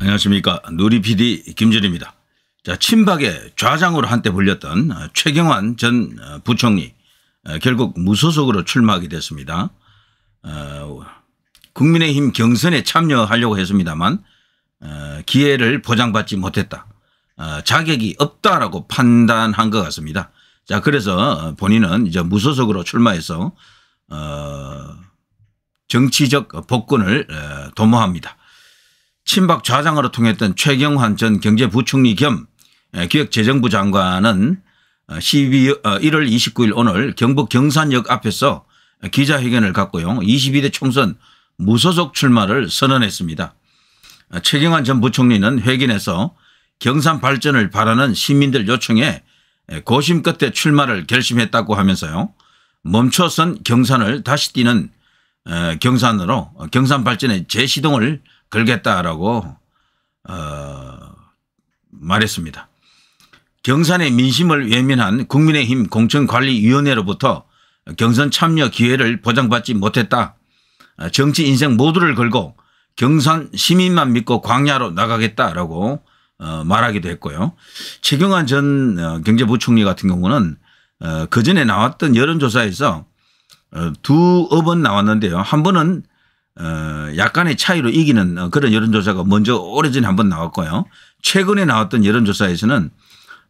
안녕하십니까. 누리 PD 김준입니다. 자, 친박의 좌장으로 한때 불렸던 최경환 전 부총리 결국 무소속으로 출마하게 됐습니다. 어, 국민의힘 경선에 참여하려고 했습니다만 어, 기회를 보장받지 못했다. 어, 자격이 없다라고 판단한 것 같습니다. 자, 그래서 본인은 이제 무소속으로 출마해서 어, 정치적 복권을 도모합니다. 친박 좌장으로 통했던 최경환 전 경제부총리 겸 예, 기획재정부 장관은 12, 1월 29일 오늘 경북 경산역 앞에서 기자회견을 갖고요. 22대 총선 무소속 출마를 선언했습니다. 어, 최경환 전 부총리는 회견에서 경산 발전을 바라는 시민들 요청에 예, 고심 끝에 출마를 결심했다고 하면서요. 멈춰선 경산을 다시 뛰는 어, 경산으로 어, 경산 발전의 재시동을 걸겠다라고 어, 말했습니다. 경산의 민심을 외면한 국민의힘 공천관리위원회로부터 경선 참여 기회를 보장받지 못했다. 정치 인생 모두를 걸고 경산 시민만 믿고 광야로 나가겠다라고 어, 말하기도 했고요. 최경환 전 어, 경제부총리 같은 경우는 어, 그 전에 나왔던 여론조사에서 두 업은 나왔는데요. 한 번은 어, 약간의 차이로 이기는 어, 그런 여론조사가 먼저 오래전에 한번 나왔고요. 최근에 나왔던 여론조사에서는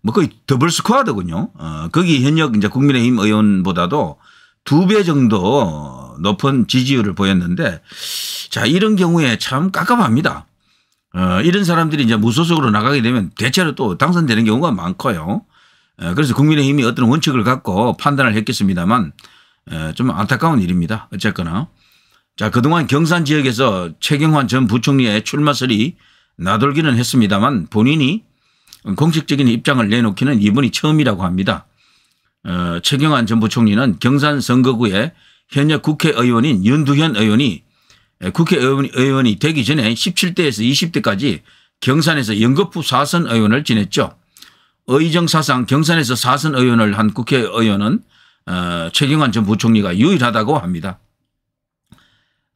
뭐 거의 더블 스코쿼더군요 어, 거기 현역 이제 국민의힘 의원보다도 두 배 정도 높은 지지율을 보였는데 자 이런 경우에 참 깝깝합니다. 어, 이런 사람들이 이제 무소속으로 나가게 되면 대체로 또 당선되는 경우가 많고요. 어, 그래서 국민의힘이 어떤 원칙을 갖고 판단을 했겠습니다만 어, 좀 안타까운 일입니다. 어쨌거나 자, 그동안 경산 지역에서 최경환 전 부총리의 출마설이 나돌기는 했습니다만 본인이 공식적인 입장을 내놓기는 이번이 처음이라고 합니다. 어, 최경환 전 부총리는 경산 선거구에 현역 국회의원인 윤두현 의원이 국회의원이 되기 전에 17대에서 20대까지 경산에서 연거푸 사선 의원을 지냈죠. 의정 사상 경산에서 사선 의원을 한 국회의원은 어, 최경환 전 부총리가 유일하다고 합니다.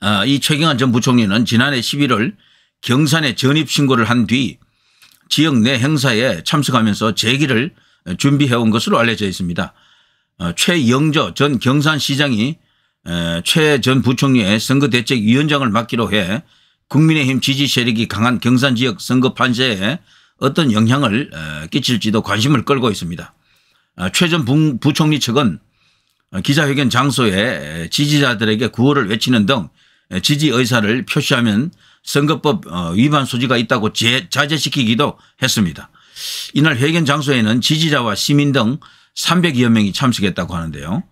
어, 이 최경환 전 부총리는 지난해 11월 경산에 전입 신고를 한 뒤 지역 내 행사에 참석하면서 재기를 준비해온 것으로 알려져 있습니다. 어, 최영조전 경산시장이 어, 최전 부총리의 선거대책위원장을 맡기로 해 국민의힘 지지 세력이 강한 경산 지역 선거 판세에 어떤 영향을 끼칠지도 관심을 끌고 있습니다. 최 전 부총리 측은 기자회견 장소에 지지자들에게 구호를 외치는 등 예, 지지 의사를 표시하면 선거법 어, 위반 소지가 있다고 자제시키기도 했습니다. 이날 회견 장소에는 지지자와 시민 등 300여 명이 참석했다고 하는데요.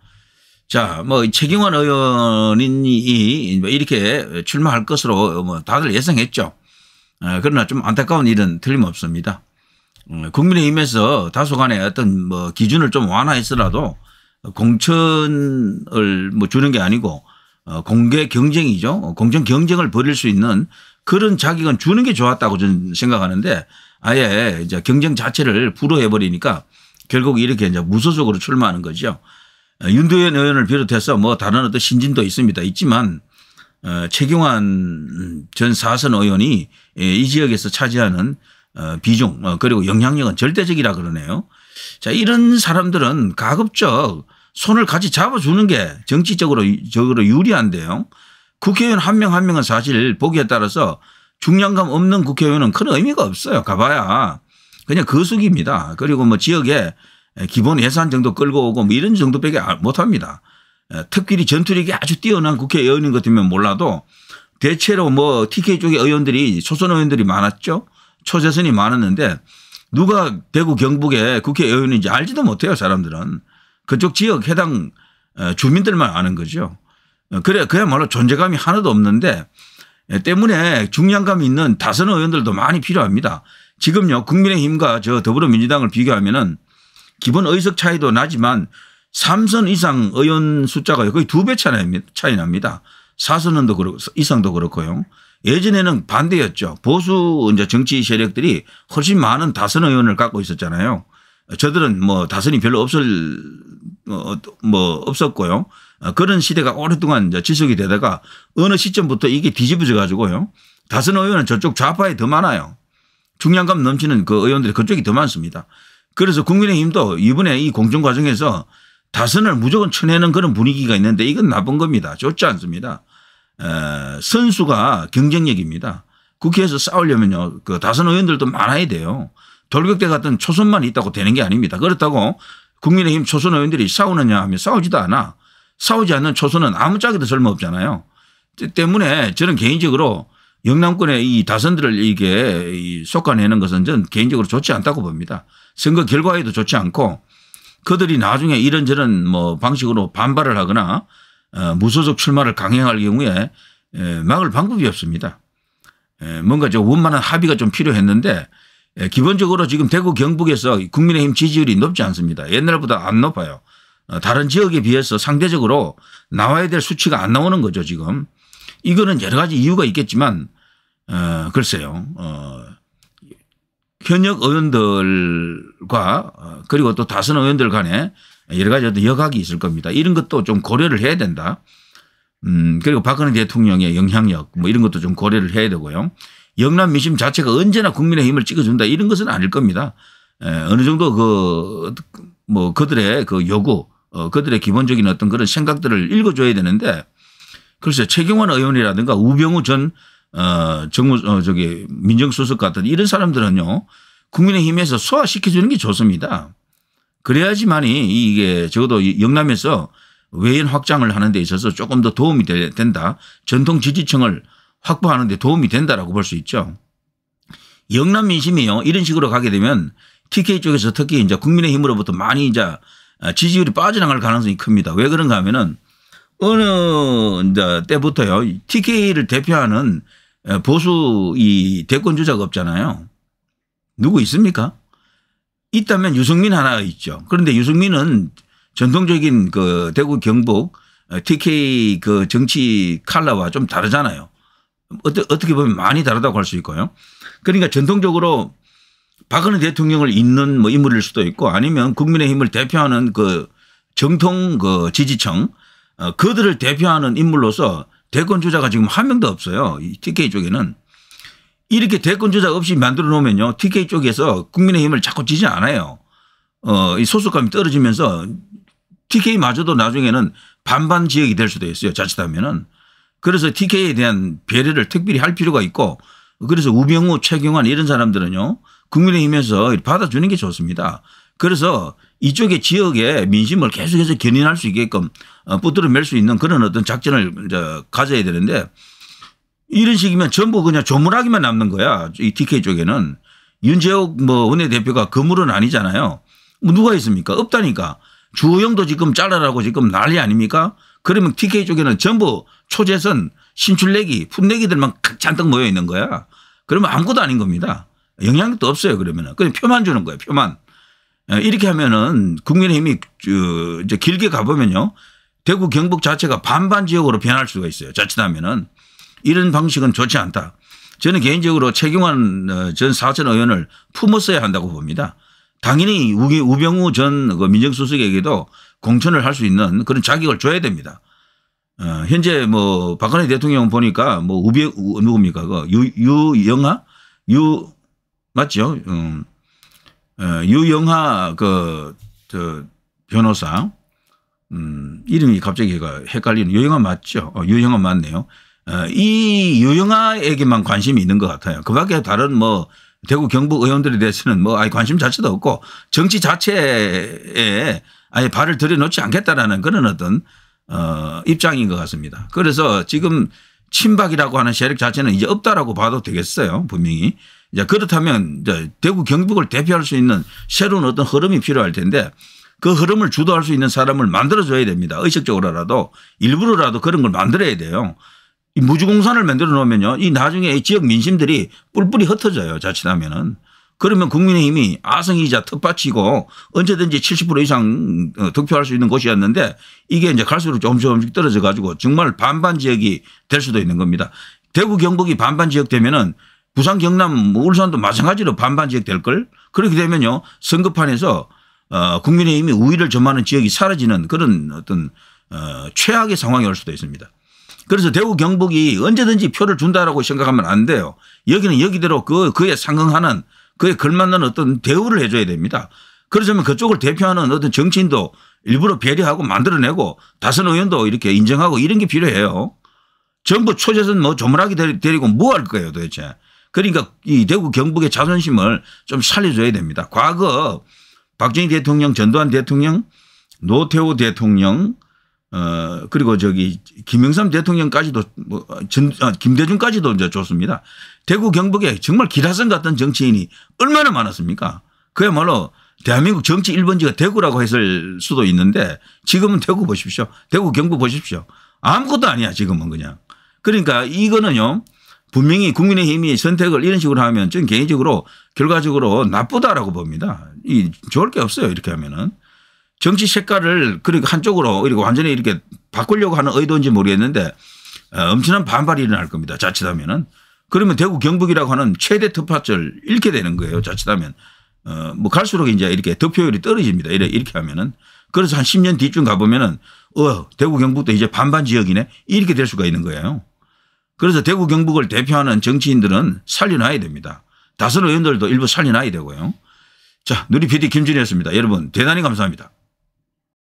자, 뭐 최경원 의원이 뭐 이렇게 출마할 것으로 뭐 다들 예상했죠. 어, 그러나 좀 안타까운 일은 틀림없습니다. 어, 국민의힘에서 다소간의 어떤 뭐 기준을 좀 완화했으라도 공천을 뭐 주는 게 아니고 어, 공개 경쟁이죠. 어, 공정 경쟁을 벌일 수 있는 그런 자격은 주는 게 좋았다고 저는 생각하는데 아예 이제 경쟁 자체를 불허해 버리니까 결국 이렇게 이제 무소속으로 출마하는 거죠. 어, 윤두현 의원을 비롯해서 뭐 다른 어떤 신진도 있습니다. 있지만 최경환 전 사선 의원이 예, 이 지역에서 차지하는 비중 그리고 영향력은 절대적이라 그러네요. 자 이런 사람들은 가급적 손을 같이 잡아주는 게 정치적으로 적으로 유리한데요. 국회의원 한 명한 한 명은 사실 보기에 따라서 중량감 없는 국회의원은 큰 의미가 없어요. 가봐야 그냥 거숙입니다. 그리고 뭐 지역에 기본 예산 정도 끌고 오고 뭐 이런 정도밖에 아, 못합니다. 예, 특별히 전투력이 아주 뛰어난 국회의원인 것 같으면 몰라도 대체로 뭐 TK 쪽의 의원들이 초선 의원들이 많았죠. 초재선이 많았는데 누가 대구 경북의 국회의원인지 알지도 못해요 사람들은. 그쪽 지역 해당 어, 주민들만 아는 거죠. 어, 그래 그야말로 존재감이 하나도 없는데 예, 때문에 중량감 있는 다선 의원들도 많이 필요합니다. 지금요 국민의힘과 저 더불어민주당을 비교하면은 기본 의석 차이도 나지만 3선 이상 의원 숫자가 거의 두 배 차이 납니다. 4선도 그렇고 이상도 그렇고요. 예전에는 반대였죠. 보수 이제 정치 세력들이 훨씬 많은 다선 의원을 갖고 있었잖아요. 저들은 뭐 다선이 별로 없을 어, 어, 뭐 없었고요. 아, 그런 시대가 오랫동안 지속이 되다가 어느 시점부터 이게 뒤집어져 가지고요. 다선 의원은 저쪽 좌파에 더 많아요. 중량감 넘치는 그 의원들이 그쪽이 더 많습니다. 그래서 국민의힘도 이번에 이 공정 과정에서 다선을 무조건 쳐내는 그런 분위기가 있는데 이건 나쁜 겁니다. 좋지 않습니다. 선수가 경쟁력입니다. 국회에서 싸우려면요. 그 다선 의원들도 많아야 돼요. 돌격대 같은 초선만 있다고 되는 게 아닙니다. 그렇다고 국민의힘 초선 의원들이 싸우느냐 하면 싸우지도 않아. 싸우지 않는 초선은 아무 짝에도 쓸모없잖아요. 때문에 저는 개인적으로 영남권의 이 다선들을 이게 속아내는 것은 저는 개인적으로 좋지 않다고 봅니다. 선거 결과에도 좋지 않고 그들이 나중에 이런저런 뭐 방식으로 반발을 하거나 어, 무소속 출마를 강행할 경우에 막을 방법이 없습니다. 뭔가 저 원만한 합의가 좀 필요했는데 예, 기본적으로 지금 대구 경북에서 국민의힘 지지율이 높지 않습니다. 옛날보다 안 높아요. 어, 다른 지역에 비해서 상대적으로 나와야 될 수치가 안 나오는 거죠 지금. 이거는 여러 가지 이유가 있겠지만 어, 글쎄요. 어, 현역 의원들과 어, 그리고 또 다선 의원들 간에 여러 가지 여각이 있을 겁니다. 이런 것도 좀 고려를 해야 된다. 음, 그리고 박근혜 대통령의 영향력 뭐 이런 것도 좀 고려를 해야 되고요. 영남 민심 자체가 언제나 국민의힘을 찍어준다 이런 것은 아닐 겁니다. 에, 어느 정도 그 뭐 그들의 그 요구 어, 그들의 기본적인 어떤 그런 생각들을 읽어줘야 되는데 글쎄 최경환 의원이라든가 우병우 전 어, 정무 어, 저기 민정수석 같은 이런 사람들은요 국민의힘에서 소화시켜주는 게 좋습니다. 그래야지만이 이게 적어도 영남에서 외연 확장을 하는 데 있어서 조금 더 도움이 된다. 전통 지지층을 확보하는 데 도움이 된다라고 볼 수 있죠. 영남 민심이요. 이런 식으로 가게 되면 TK 쪽에서 특히 이제 국민의힘으로부터 많이 이제 아, 지지율이 빠져나갈 가능성이 큽니다. 왜 그런가 하면은 어느 이제 때부터요. TK를 대표하는 아, 보수 이 대권 주자가 없잖아요. 누구 있습니까? 있다면 유승민 하나 있죠. 그런데 유승민은 전통적인 그 대구 경북 TK 아, 그 정치 칼라와 좀 다르잖아요. 어떠, 어떻게 보면 많이 다르다고 할 수 있고요. 그러니까 전통적으로 박근혜 대통령을 잇는 뭐 인물일 수도 있고 아니면 국민의힘을 대표하는 그 정통 그 지지층 어, 그들을 대표하는 인물로서 대권 주자가 지금 한 명도 없어요. 이 TK 쪽에는 이렇게 대권 주자 없이 만들어 놓으면요 TK 쪽에서 국민의힘을 자꾸 지지 않아요. 어, 이 소속감이 떨어지면서 TK마저도 나중에는 반반 지역이 될 수도 있어요. 자칫하면은 그래서 TK에 대한 배려를 특별히 할 필요가 있고 그래서 우병우, 최경환 이런 사람들은요 국민의힘에서 받아주는 게 좋습니다. 그래서 이쪽의 지역의 민심을 계속해서 견인할 수 있게끔 뿌드려 어, 맬수 있는 그런 어떤 작전을 가져야 되는데 이런 식이면 전부 그냥 조물하기만 남는 거야. 이 TK 쪽에는 윤재욱 뭐 원내대표가 그물은 아니잖아요. 뭐 누가 있습니까? 없다니까. 주호영도 지금 잘라라고 지금 난리 아닙니까? 그러면 TK 쪽에는 전부 초재선 신출내기 풋내기들만 잔뜩 모여 있는 거야. 그러면 아무것도 아닌 겁니다. 영향력도 없어요 그러면은. 그냥 표만 주는 거예요 표만. 예, 이렇게 하면은 국민의힘이 이제 길게 가보면요. 대구 경북 자체가 반반 지역으로 변할 수가 있어요. 자칫하면은 이런 방식은 좋지 않다. 저는 개인적으로 최경환 어, 전 사천 의원을 품었어야 한다고 봅니다. 당연히 우병우 전 그 민정수석에게도 공천을 할 수 있는 그런 자격을 줘야 됩니다. 어, 현재 뭐 박근혜 대통령 보니까 뭐 우비 누굽니까 그유영하유 맞죠? 음, 어, 유영하 그저 변호사 음, 이름이 갑자기 헷갈리는 유영하 맞죠? 어, 유영하 맞네요. 어, 이 유영하에게만 관심이 있는 것 같아요. 그밖에 다른 뭐 대구 경북 의원들에 대해서는 뭐 아예 관심 자체도 없고 정치 자체에 아예 발을 들여놓지 않겠다라는 그런 어떤 어 입장인 것 같습니다. 그래서 지금 친박이라고 하는 세력 자체는 이제 없다라고 봐도 되겠어요. 분명히. 이제 그렇다면 이제 대구 경북을 대표할 수 있는 새로운 어떤 흐름이 필요할 텐데 그 흐름을 주도할 수 있는 사람을 만들어줘야 됩니다. 의식적으로라도 일부러라도 그런 걸 만들어야 돼요. 이 무주공산을 만들어 놓으면요. 이 나중에 이 지역 민심들이 뿔뿔이 흩어져요. 자칫하면은. 그러면 국민의힘이 아성이자 텃밭이고 언제든지 70% 이상 어, 득표할 수 있는 곳이었는데 이게 이제 갈수록 조금씩 조금씩 떨어져 가지고 정말 반반 지역이 될 수도 있는 겁니다. 대구 경북이 반반 지역 되면은 부산 경남 뭐 울산도 마찬가지로 반반 지역 될 걸. 그렇게 되면요 선거판에서 어, 국민의힘이 우위를 점하는 지역이 사라지는 그런 어떤 어, 최악의 상황이 올 수도 있습니다. 그래서 대구 경북이 언제든지 표를 준다라고 생각하면 안 돼요. 여기는 여기대로 그 그에 상응하는 그에 걸맞는 어떤 대우를 해줘야 됩니다. 그러자면 그쪽을 대표하는 어떤 정치인도 일부러 배려하고 만들어내고 다선 의원도 이렇게 인정하고 이런 게 필요해요. 정부 초재선 뭐 조물하게 데리고 뭐 할 거예요 도대체. 그러니까 이 대구 경북의 자존심을 좀 살려줘야 됩니다. 과거 박정희 대통령, 전두환 대통령, 노태우 대통령 어 그리고 저기 김영삼 대통령까지도 뭐전 아, 김대중까지도 이제 좋습니다. 대구 경북에 정말 기라성 같은 정치인이 얼마나 많았습니까? 그야말로 대한민국 정치 1번지가 대구라고 했을 수도 있는데 지금은 대구 보십시오. 대구 경북 보십시오. 아무것도 아니야 지금은 그냥. 그러니까 이거는요 분명히 국민의힘이 선택을 이런 식으로 하면 저는 개인적으로 결과적으로 나쁘다라고 봅니다. 이 좋을 게 없어요 이렇게 하면은. 정치 색깔을 그러니 한쪽으로 이렇게 완전히 이렇게 바꾸려고 하는 의도인지 모르겠는데 어, 엄청난 반발이 일어날 겁니다. 자칫하면은 그러면 대구 경북이라고 하는 최대 투파절 잃게 되는 거예요. 자칫하면 어뭐 갈수록 이제 이렇게 득표율이 떨어집니다. 이래 이렇게 하면은 그래서 한 10년 뒤쯤 가보면은 어 대구 경북도 이제 반반 지역이네 이렇게 될 수가 있는 거예요. 그래서 대구 경북을 대표하는 정치인들은 살려놔야 됩니다. 다선 의원들도 일부 살려놔야 되고요. 자 누리 PD 김준희였습니다 여러분 대단히 감사합니다.